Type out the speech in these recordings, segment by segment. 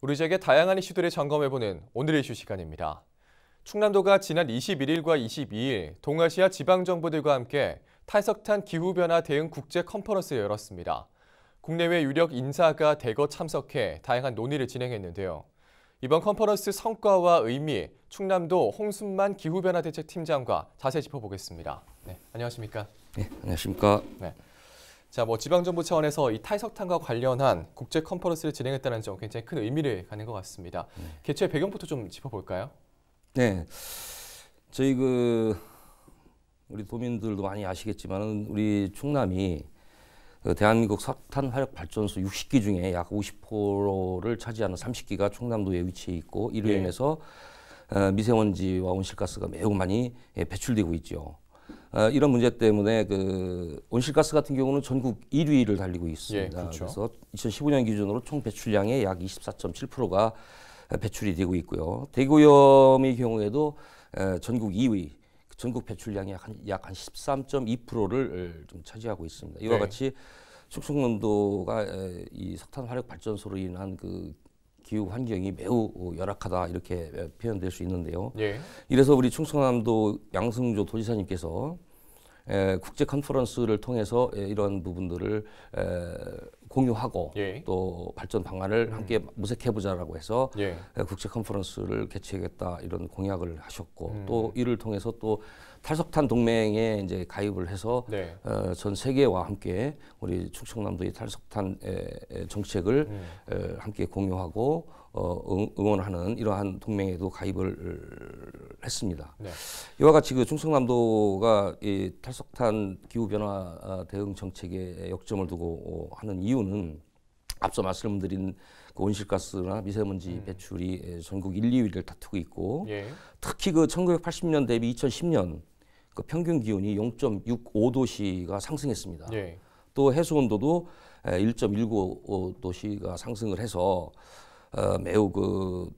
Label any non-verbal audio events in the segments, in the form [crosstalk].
우리 지역의 다양한 이슈들을 점검해보는 오늘의 이슈 시간입니다. 충남도가 지난 21일과 22일 동아시아 지방정부들과 함께 탈석탄 기후변화 대응 국제 컨퍼런스를 열었습니다. 국내외 유력 인사가 대거 참석해 다양한 논의를 진행했는데요. 이번 컨퍼런스 성과와 의미, 충남도 홍순만 기후변화대책팀장과 자세히 짚어보겠습니다. 네, 안녕하십니까? 네, 안녕하십니까? 네. 자, 뭐 지방정부 차원에서 이 탈석탄과 관련한 국제 컨퍼런스를 진행했다는 점 굉장히 큰 의미를 갖는것 같습니다. 네. 개최 배경부터 좀 짚어볼까요? 네, 저희 그 우리 도민들도 많이 아시겠지만 우리 충남이 그 대한민국 석탄 화력 발전소 60기 중에 약 50%를 차지하는 30기가 충남도에 위치해 있고 이로 네. 인해서 네. 미세먼지와 온실가스가 매우 많이 예, 배출되고 있죠. 어, 이런 문제 때문에 그 온실가스 같은 경우는 전국 1위를 달리고 있습니다. 예, 그렇죠. 그래서 2015년 기준으로 총 배출량의 약 24.7%가 배출이 되고 있고요. 대구염의 경우에도 에, 전국 2위, 전국 배출량이 약한 약한 13.2%를 좀 차지하고 있습니다. 이와 네. 같이 축청남도가이 석탄 화력 발전소로 인한 그 기후 환경이 매우 열악하다 이렇게 표현될 수 있는데요. 예. 이래서 우리 충청남도 양승조 도지사님께서 에, 국제 컨퍼런스를 통해서 에, 이런 부분들을 에, 공유하고 예. 또 발전 방안을 음. 함께 모색해보자라고 해서 예. 국제 컨퍼런스를 개최하겠다 이런 공약을 하셨고 음. 또 이를 통해서 또 탈석탄 동맹에 이제 가입을 해서 네. 어, 전 세계와 함께 우리 충청남도의 탈석탄 에, 에 정책을 음. 에, 함께 공유하고 어, 응원하는 이러한 동맹에도 가입을 했습니다. 네. 이와 같이 그 충청남도가 이 탈석탄 기후변화 아, 대응 정책에 역점을 두고 하는 이유는 앞서 말씀드린 그 온실가스나 미세먼지 음. 배출이 전국 1, 2위를 다투고 있고 예. 특히 그 1980년 대비 2010년 그 평균 기온이 0.65도씨가 상승했습니다. 네. 또 해수 온도도 1.195도씨가 상승을 해서 어, 매우 그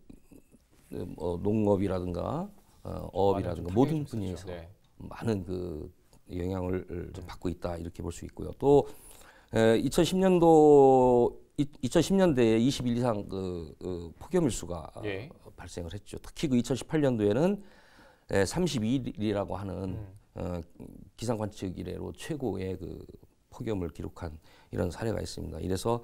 어, 농업이라든가 어, 어업이라든가 모든 분야에서 네. 많은 그 영향을 네. 좀 받고 있다 이렇게 볼 수 있고요. 또 에, 2010년도 이, 2010년대에 20일 이상 그, 그 폭염 일수가 예. 발생을 했죠. 특히 그 2018년도에는 32일이라고 하는 음. 어, 기상 관측 이래로 최고의 그 폭염을 기록한 이런 사례가 있습니다. 이래서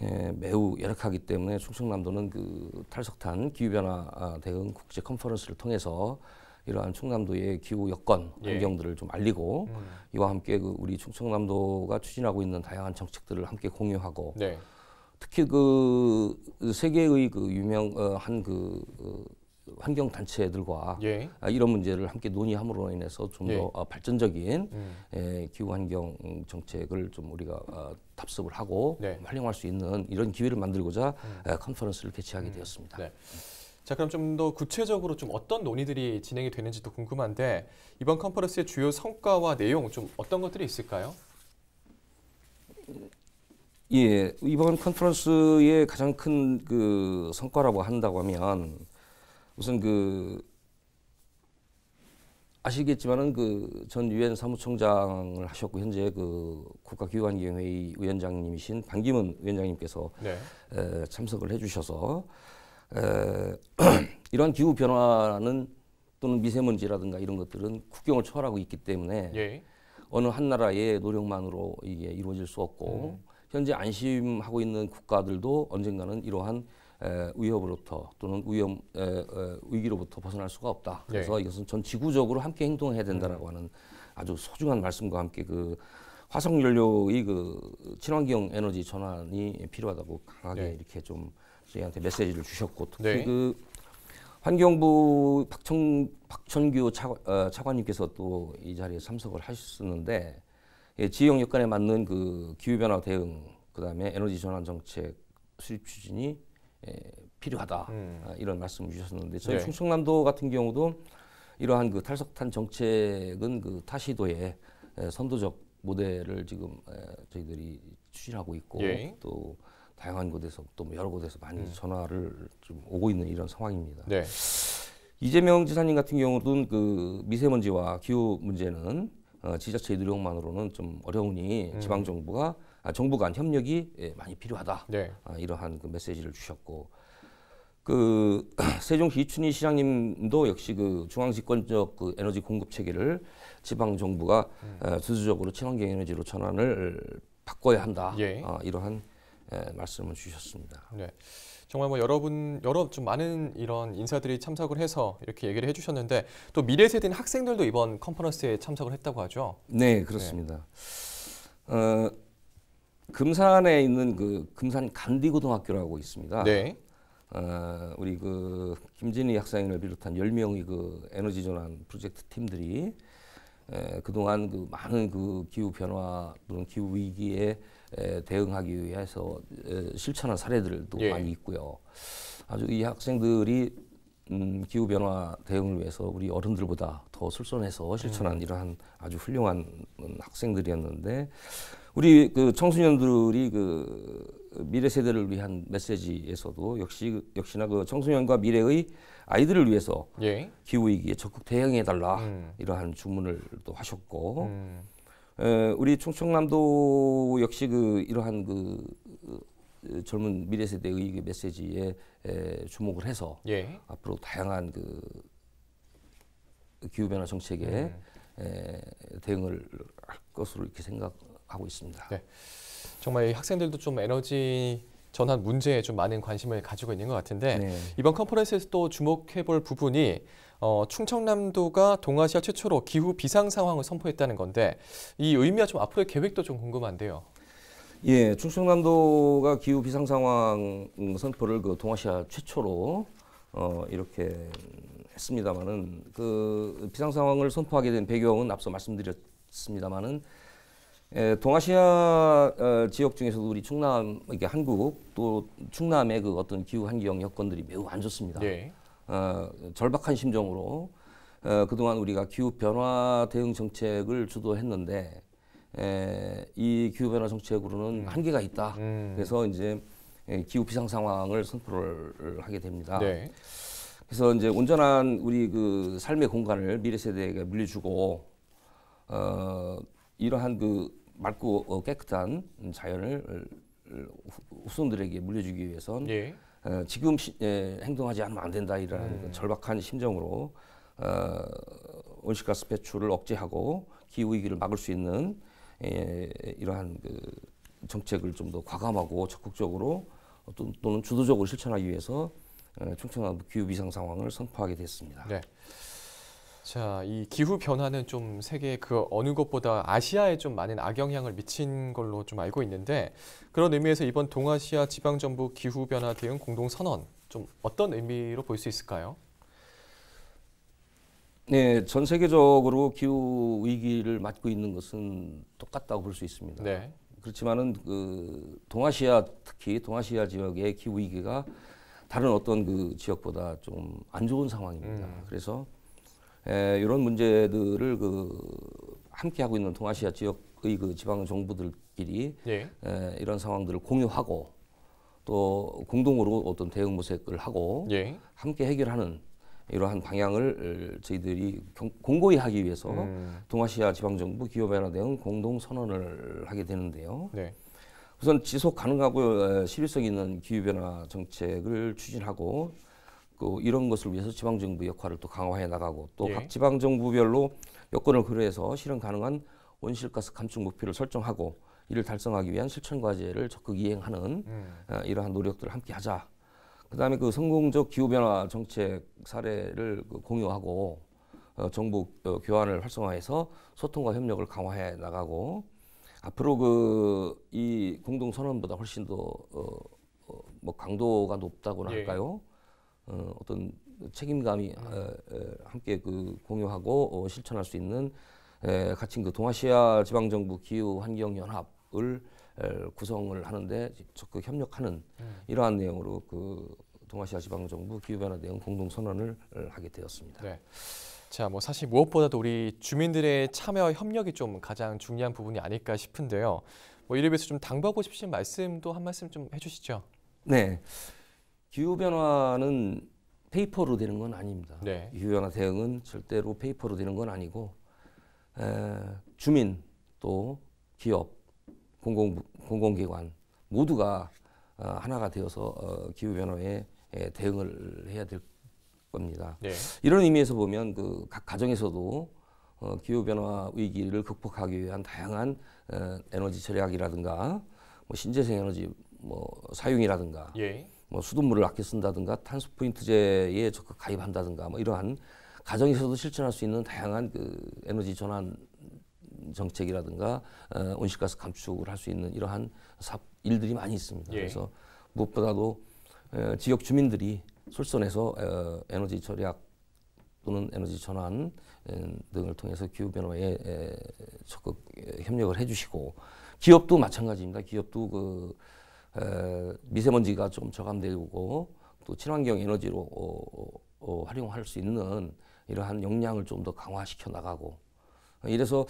에, 예, 매우 열악하기 때문에 충청남도는 그 탈석탄 기후변화 대응 국제 컨퍼런스를 통해서 이러한 충남도의 기후 여건 예. 환경들을 예. 좀 알리고 음. 이와 함께 그 우리 충청남도가 추진하고 있는 다양한 정책들을 함께 공유하고 네. 특히 그 세계의 그 유명한 어, 그 어, 환경 단체들과 예. 아, 이런 문제를 함께 논의함으로 인해서 좀더 예. 아, 발전적인 음. 예, 기후 환경 정책을 좀 우리가 어, 답습을 하고 네. 활용할 수 있는 이런 기회를 만들고자 음. 컨퍼런스를 개최하게 음. 되었습니다. 네. 자 그럼 좀 더 구체적으로 좀 어떤 논의들이 진행이 되는지도 궁금한데 이번 컨퍼런스의 주요 성과와 내용 좀 어떤 것들이 있을까요? 예, 이번 컨퍼런스의 가장 큰 그 성과라고 한다고 하면 우선 그 아시겠지만은 그 전 유엔 사무총장을 하셨고 현재 그 국가기관기행회의 위원장님이신 반기문 위원장님께서 네. 에, 참석을 해주셔서 에, [clears throat] 이러한 기후 변화는 또는 미세먼지라든가 이런 것들은 국경을 초월하고 있기 때문에 예. 어느 한 나라의 노력만으로 이게 이루어질 수 없고 음. 현재 안심하고 있는 국가들도 언젠가는 이러한 위협으로부터 또는 위험 위기로부터 벗어날 수가 없다. 네. 그래서 네. 이것은 전 지구적으로 함께 행동해야 된다라고 하는 아주 소중한 말씀과 함께 그 화석 연료의 그 친환경 에너지 전환이 필요하다고 강하게 네. 이렇게 좀 저희한테 메시지를 주셨고 특히 네. 그 환경부 박청 박천규 차, 어, 차관님께서 또 이 자리에 참석을 하셨는데 었 예, 지역 여건에 맞는 그 기후 변화 대응 그다음에 에너지 전환 정책 수립 추진이 에, 필요하다 음. 아, 이런 말씀을 주셨는데 었 저희 네. 충청남도 같은 경우도 이러한 그 탈석탄 정책은 그 타시도의 선도적 모델을 지금 에, 저희들이 추진하고 있고 예. 또 다양한 곳에서 또 뭐 여러 곳에서 많이 음. 전화를 좀 오고 있는 이런 상황입니다. 네. 이재명 지사님 같은 경우는 그 미세먼지와 기후 문제는 어, 지자체 노력만으로는 좀 어려우니 음. 지방 정부가 아, 정부 간 협력이 예, 많이 필요하다. 네. 아, 이러한 그 메시지를 주셨고 그 [clears throat] 세종시 이춘희 시장님도 역시 그 중앙집권적 그 에너지 공급 체계를 지방 정부가 음. 어, 수주적으로 친환경 에너지로 전환을 바꿔야 한다. 예. 어, 이러한 예, 말씀을 주셨습니다. 네. 정말 뭐 여러분 여러 좀 많은 이런 인사들이 참석을 해서 이렇게 얘기를 해주셨는데 또 미래 세대인 학생들도 이번 컨퍼런스에 참석을 했다고 하죠. 네 그렇습니다. 네. 어, 금산에 있는 그 금산 간디고등학교라고 있습니다. 네. 어, 우리 그 김진희 학생을 비롯한 열명의그 에너지 전환 프로젝트 팀들이 에, 그동안 그 많은 그 기후 변화 또는 기후 위기에 에, 대응하기 위해서 에, 실천한 사례들도 예. 많이 있고요. 아주 이 학생들이 음, 기후 변화 대응을 위해서 우리 어른들보다 더 솔선해서 실천한 음. 이러한 아주 훌륭한 학생들이었는데 우리 그 청소년들이 그 미래 세대를 위한 메시지에서도 역시 역시나 그 청소년과 미래의 아이들을 위해서 예. 기후 위기에 적극 대응해 달라 음. 이러한 주문을 또 하셨고 음. 에, 우리 충청남도 역시 그 이러한 그 어, 젊은 미래 세대의 그 메시지에 에, 주목을 해서 예. 앞으로 다양한 그 기후 변화 정책에 음. 에, 대응을 할 것으로 이렇게 생각 하고 있습니다. 네. 정말 학생들도 좀 에너지 전환 문제에 좀 많은 관심을 가지고 있는 것 같은데 네. 이번 컨퍼런스에서 또 주목해볼 부분이 어, 충청남도가 동아시아 최초로 기후 비상 상황을 선포했다는 건데 이 의미와 좀 앞으로의 계획도 좀 궁금한데요. 예, 충청남도가 기후 비상 상황 선포를 그 동아시아 최초로 어, 이렇게 했습니다만은 그 비상 상황을 선포하게 된 배경은 앞서 말씀드렸습니다만은 예, 동아시아 어, 지역 중에서도 우리 충남 이게 한국 또 충남의 그 어떤 기후 환경 여건들이 매우 안 좋습니다. 네. 어, 절박한 심정으로 어, 그동안 우리가 기후 변화 대응 정책을 주도했는데 에, 예, 이 기후 변화 정책으로는 음. 한계가 있다. 음. 그래서 이제 예, 기후 비상 상황을 선포를 하게 됩니다. 네. 그래서 이제 온전한 우리 그 삶의 공간을 미래 세대에게 물려주고 어, 이러한 그 맑고 어, 깨끗한 자연을 후손들에게 물려주기 위해선 예. 어, 지금 시, 예, 행동하지 않으면 안 된다 이라 음. 그 절박한 심정으로 어, 온실가스 배출을 억제하고 기후 위기를 막을 수 있는 예, 이러한 그 정책을 좀 더 과감하고 적극적으로 또, 또는 주도적으로 실천하기 위해서 어, 충청남도 기후 비상 상황을 선포하게 됐습니다. 네. 자, 이 기후 변화는 좀 세계 그 어느 것보다 아시아에 좀 많은 악영향을 미친 걸로 좀 알고 있는데 그런 의미에서 이번 동아시아 지방 정부 기후 변화 대응 공동 선언 좀 어떤 의미로 볼 수 있을까요? 네, 전 세계적으로 기후 위기를 맞고 있는 것은 똑같다고 볼 수 있습니다. 네. 그렇지만은 그 동아시아 특히 동아시아 지역의 기후 위기가 다른 어떤 그 지역보다 좀 안 좋은 상황입니다. 음. 그래서 에, 이런 문제들을 그 함께 하고 있는 동아시아 지역의 그 지방 정부들끼리 예. 에, 이런 상황들을 공유하고 또 공동으로 어떤 대응 모색을 하고 예. 함께 해결하는 이러한 방향을 저희들이 공고히 하기 위해서 음. 동아시아 지방정부 기업연합 대응 공동 선언을 하게 되는데요. 네. 우선 지속 가능하고 실효성 있는 기후변화 정책을 추진하고 그 이런 것을 위해서 지방정부 역할을 또 강화해 나가고 또각 예. 지방정부별로 여건을 고려해서 실현 가능한 온실가스 감축 목표를 설정하고 이를 달성하기 위한 실천 과제를 적극 이행하는 음. 어, 이러한 노력들을 함께 하자. 그다음에 그 성공적 기후변화 정책 사례를 그 공유하고 어, 정부 어, 교환을 활성화해서 소통과 협력을 강화해 나가고 앞으로 그 이 공동 선언보다 훨씬 더뭐 어, 어 뭐 강도가 높다고나 예. 할까요? 어, 어떤 책임감이 음. 어, 어, 함께 그 공유하고 어, 실천할 수 있는 에, 갇힌 그 동아시아 지방정부 기후 환경연합을 구성을 하는데 적극 협력하는 음. 이러한 내용으로 그 동아시아 지방정부 기후변화 대응 공동선언을 하게 되었습니다. 네. 자, 뭐 사실 무엇보다도 우리 주민들의 참여 협력이 좀 가장 중요한 부분이 아닐까 싶은데요. 뭐 이를 위해서 좀 당부하고 싶으신 말씀도 한 말씀 좀 해주시죠. 네. 기후변화는 페이퍼로 되는 건 아닙니다. 네. 기후변화 대응은 절대로 페이퍼로 되는 건 아니고 에, 주민 또 기업, 공공, 공공기관 모두가 어, 하나가 되어서 어, 기후변화에 에, 대응을 해야 될 겁니다. 네. 이런 의미에서 보면 그각 가정에서도 어, 기후변화 위기를 극복하기 위한 다양한 에, 어, 에너지 절약이라든가 뭐 신재생 에너지 뭐 사용이라든가 예. 뭐 수돗물을 아껴 쓴다든가 탄소 포인트제에 적극 가입한다든가 뭐 이러한 가정에서도 실천할 수 있는 다양한 그 에너지 전환 정책이라든가 어, 온실가스 감축을 할 수 있는 이러한 사, 일들이 많이 있습니다. 예. 그래서 무엇보다도 에, 어, 지역 주민들이 솔선해서 어, 에너지 절약 또는 에너지 전환 등을 통해서 기후 변화에 적극 협력을 해주시고 기업도 마찬가지입니다. 기업도 그 미세먼지가 좀 저감되고 또 친환경 에너지로 어, 어, 어 활용할 수 있는 이러한 역량을 좀 더 강화시켜 나가고 어, 이래서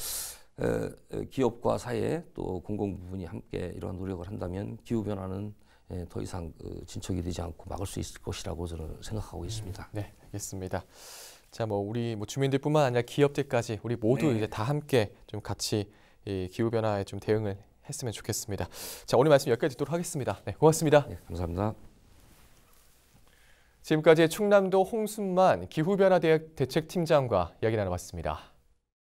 기업과 사회 또 공공 부분이 함께 이러한 노력을 한다면 기후 변화는 더 이상 어, 진척이 되지 않고 막을 수 있을 것이라고 저는 생각하고 있습니다. 음, 네, 알겠습니다. 자, 뭐 우리 뭐 주민들뿐만 아니라 기업들까지 우리 모두 네. 이제 다 함께 좀같이 기후 변화에 좀 대응을 했으면 좋겠습니다. 자, 오늘 말씀 여기까지 듣도록 하겠습니다. 네, 고맙습니다. 네, 감사합니다. 지금까지 충남도 홍순만 기후변화 대책팀장과 이야기 나눠봤습니다.